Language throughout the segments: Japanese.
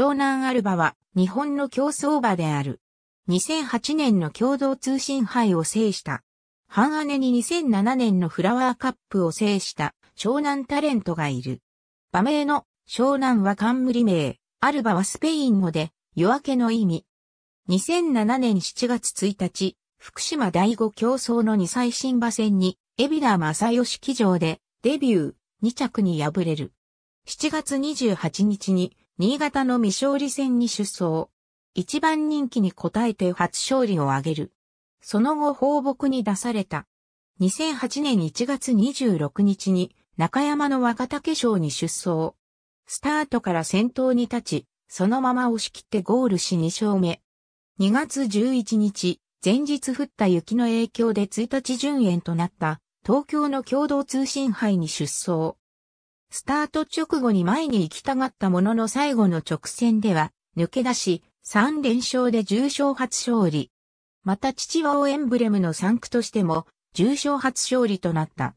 湘南アルバは日本の競走馬である。2008年の共同通信杯を制した。半姉に2007年のフラワーカップを制した湘南タレントがいる。馬名の湘南は冠名、アルバはスペイン語で夜明けの意味。2007年7月1日、福島第五競争の2歳新馬戦に、海老名正義騎乗で、デビュー、2着に敗れる。7月28日に、新潟の未勝利戦に出走。一番人気に応えて初勝利を挙げる。その後放牧に出された。2008年1月26日に中山の若竹賞に出走。スタートから先頭に立ち、そのまま押し切ってゴールし2勝目。2月11日、前日降った雪の影響で1日順延となった東京の共同通信杯に出走。スタート直後に前に行きたがったものの最後の直線では抜け出し、3連勝で重賞初勝利。また父はオエンブレムの3区としても重賞初勝利となった。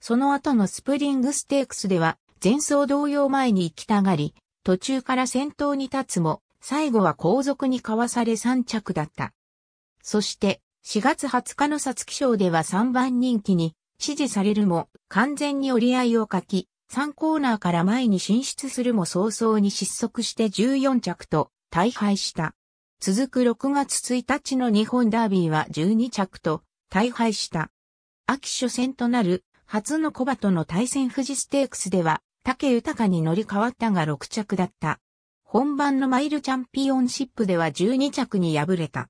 その後のスプリングステークスでは前走同様前に行きたがり、途中から先頭に立つも、最後は後続にかわされ3着だった。そして、4月20日の皐月賞では3番人気に、支持されるも、完全に折り合いを書き、3コーナーから前に進出するも早々に失速して14着と大敗した。続く6月1日の日本ダービーは12着と大敗した。秋初戦となる初のコバとの対戦富士ステークスでは竹豊に乗り換わったが6着だった。本番のマイルチャンピオンシップでは12着に敗れた。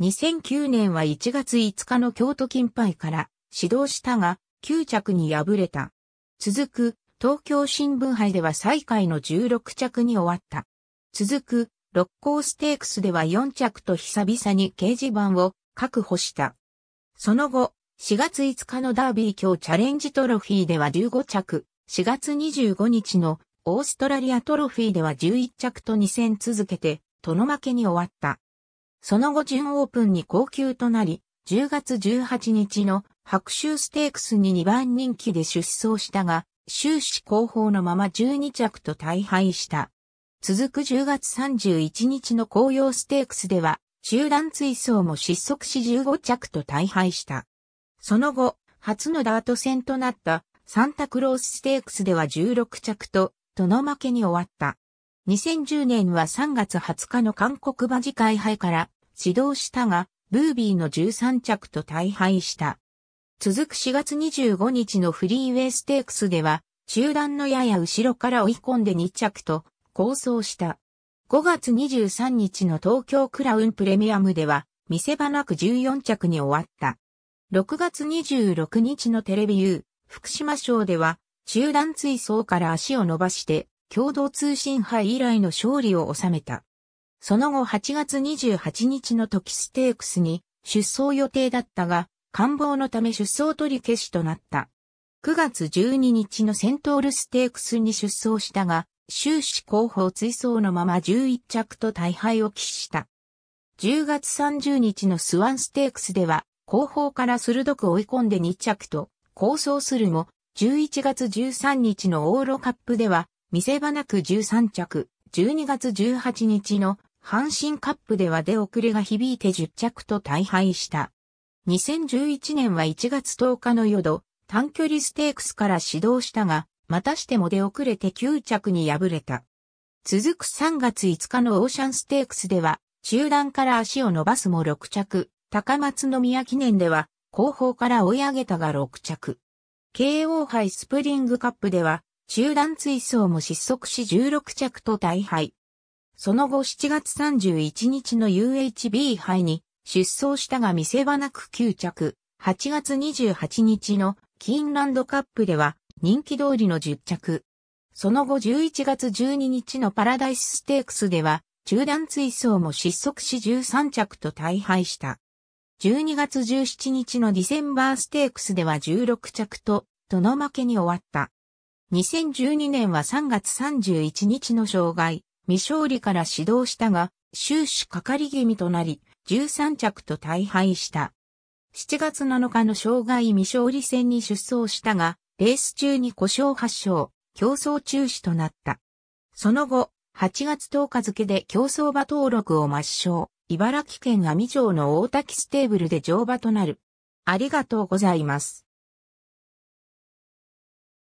2009年は1月5日の京都金杯から指導したが9着に敗れた。続く東京新聞杯では最下位の16着に終わった。続く、六甲ステークスでは4着と久々に掲示板を確保した。その後、4月5日のダービー今チャレンジトロフィーでは15着、4月25日のオーストラリアトロフィーでは11着と2戦続けて、との負けに終わった。その後準オープンに高級となり、10月18日の白州ステークスに2番人気で出走したが、終始後方のまま12着と大敗した。続く10月31日の紅葉ステークスでは、中段追走も失速し15着と大敗した。その後、初のダート戦となったサンタクロースステークスでは16着と、との負けに終わった。2010年は3月20日の韓国馬事会杯から指導したが、ブービーの13着と大敗した。続く4月25日のフリーウェイステークスでは、集団のやや後ろから追い込んで2着と、構想した。5月23日の東京クラウンプレミアムでは、見せ場なく14着に終わった。6月26日のテレビ U、福島賞では、集団追走から足を伸ばして、共同通信杯以来の勝利を収めた。その後8月28日の時ステークスに出走予定だったが、官房のため出走取り消しとなった。9月12日のセントールステークスに出走したが、終始後方追走のまま11着と大敗を喫した。10月30日のスワンステークスでは、後方から鋭く追い込んで2着と、構想するも、11月13日のオーロカップでは、見せ場なく13着、12月18日の阪神カップでは出遅れが響いて10着と大敗した。2011年は1月10日の夜、短距離ステークスから始動したが、またしても出遅れて9着に敗れた。続く3月5日のオーシャンステークスでは、中段から足を伸ばすも6着、高松宮記念では、後方から追い上げたが6着。KO 杯スプリングカップでは、中段追走も失速し16着と大敗。その後7月31日の UHB 杯に出走したが見せ場なく9着、8月28日のキーンランドカップでは人気通りの10着。その後11月12日のパラダイスステークスでは中断追走も失速し13着と大敗した。12月17日のディセンバーステークスでは16着と、どの負けに終わった。2012年は3月31日の障害、未勝利から指導したが、終始かかり気味となり、13着と大敗した。7月7日の障害未勝利戦に出走したが、レース中に故障発症、競争中止となった。その後、8月10日付で競走馬登録を抹消、茨城県阿見城の大滝ステーブルで乗馬となる。ありがとうございます。